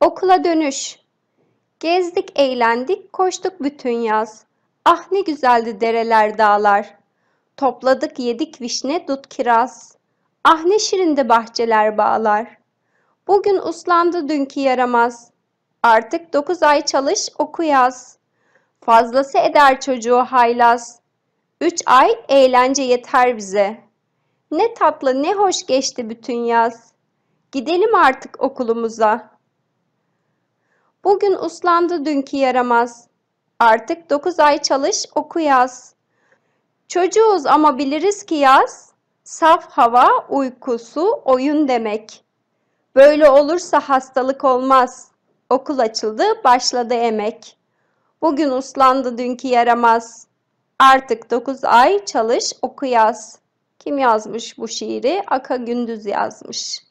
Okula dönüş. Gezdik, eğlendik, koştuk bütün yaz. Ah ne güzeldi dereler, dağlar. Topladık, yedik vişne, dut, kiraz. Ah ne şirindi bahçeler, bağlar. Bugün uslandı dünkü yaramaz. Artık dokuz ay çalış, oku yaz. Fazlası eder çocuğu haylaz. Üç ay eğlence yeter bize. Ne tatlı ne hoş geçti bütün yaz. Gidelim artık okulumuza.'' Bugün uslandı dünkü yaramaz. Artık dokuz ay çalış oku yaz. Çocuğuz ama biliriz ki yaz, saf hava, uykusu, oyun demek. Böyle olursa hastalık olmaz. Okul açıldı, başladı emek. Bugün uslandı dünkü yaramaz. Artık dokuz ay çalış oku yaz. Kim yazmış bu şiiri? Aka Gündüz yazmış.